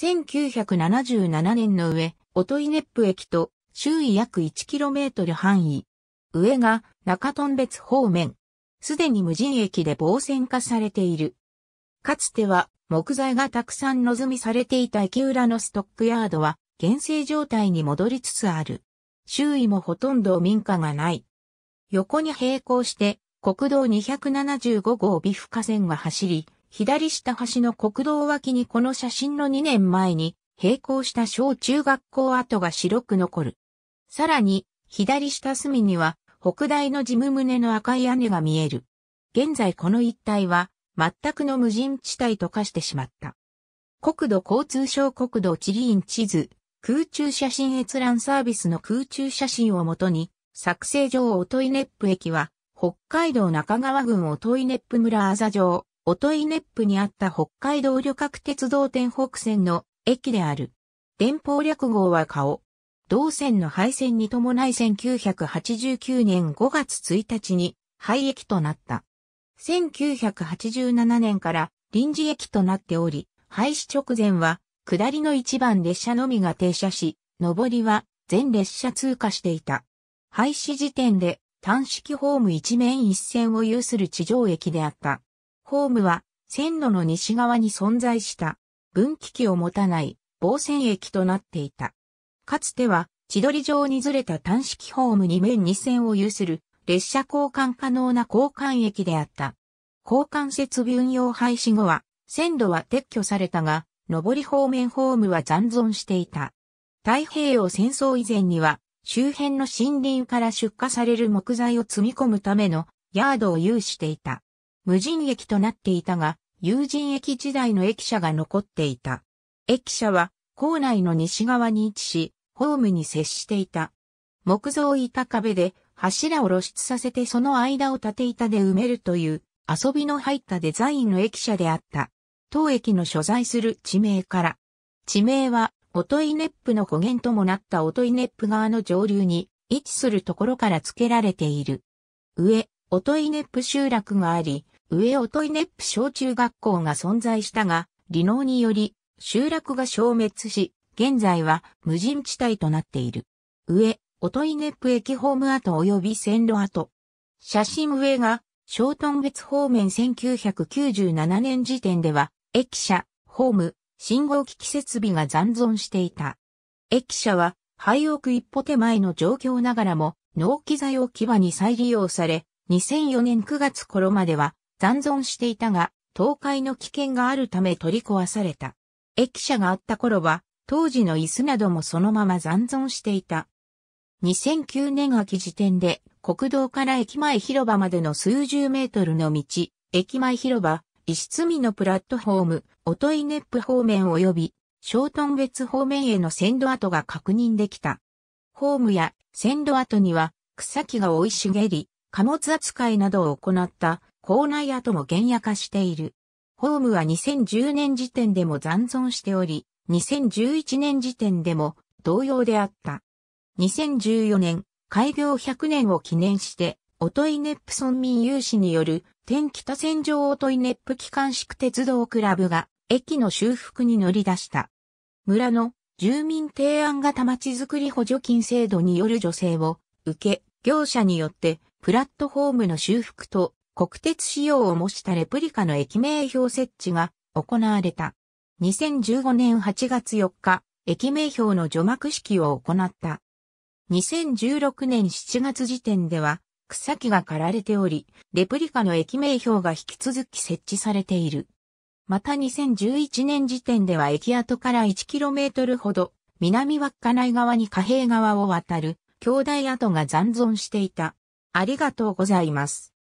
1977年の上、オトイネップ駅と周囲約 1km 範囲。上が中トベ別方面。すでに無人駅で防線化されている。かつては木材がたくさん望みされていた駅裏のストックヤードは現成状態に戻りつつある。周囲もほとんど民家がない。横に並行して国道275号ビフ河線が走り、左下端の国道脇にこの写真の2年前に並行した小中学校跡が白く残る。さらに、左下隅には北大の事務棟の赤い屋根が見える。現在この一帯は全くの無人地帯と化してしまった。国土交通省国土地理院地図、空中写真閲覧サービスの空中写真をもとに、作成上オトイネップ駅は、北海道中川郡オトイネップ村あざ城、音ネップにあった北海道旅客鉄道天北線の駅である。電報略号は顔。同線の廃線に伴い1989年5月1日に廃駅となった。1987年から臨時駅となっており、廃止直前は下りの一番列車のみが停車し、上りは全列車通過していた。廃止時点で単式ホーム一面一線を有する地上駅であった。ホームは線路の西側に存在した分岐器を持たない防線駅となっていた。かつては千鳥状にずれた単式ホームに面2線を有する列車交換可能な交換駅であった。交換設備運用廃止後は線路は撤去されたが、上り方面ホームは残存していた。太平洋戦争以前には周辺の森林から出荷される木材を積み込むためのヤードを有していた。無人駅となっていたが、有人駅時代の駅舎が残っていた。駅舎は構内の西側に位置し、ホームに接していた。木造板壁で柱を露出させてその間を縦板で埋めるという遊びの入ったデザインの駅舎であった。当駅の所在する地名から。地名は、トイネップの語源ともなった音イネップ側の上流に位置するところから付けられている。上、音イネップ集落があり、上音トネップ小中学校が存在したが、離農により、集落が消滅し、現在は無人地帯となっている。上、音トネップ駅ホーム跡及び線路跡。写真上が、小頓別方面1997年時点では、駅舎、ホーム、信号機器設備が残存していた。駅舎は、廃屋一歩手前の状況ながらも、納機材置き場に再利用され、2004年9月頃までは、残存していたが、倒壊の危険があるため取り壊された。駅舎があった頃は、当時の椅子などもそのまま残存していた。2009年秋時点で、国道から駅前広場までの数十メートルの道、駅前広場、石積みのプラットフォーム、といネップ方面及び、小頓別方面への線路跡が確認できた。ホームや線路跡には草木が生い茂り、貨物扱いなどを行った校内跡も原野化している。ホームは2010年時点でも残存しており、2011年時点でも同様であった。2014年、開業100年を記念して、オトイネップ村民有志による、天北線上オトイネップ機関宿鉄道クラブが、駅の修復に乗り出した。村の住民提案型まちづくり補助金制度による助成を受け、業者によってプラットフォームの修復と国鉄仕様を模したレプリカの駅名標設置が行われた。2015年8月4日、駅名標の除幕式を行った。2016年7月時点では、草木が刈られており、レプリカの駅名標が引き続き設置されている。また2011年時点では駅跡から 1km ほど、南稚内側に貨幣側を渡る、兄弟跡が残存していた。ありがとうございます。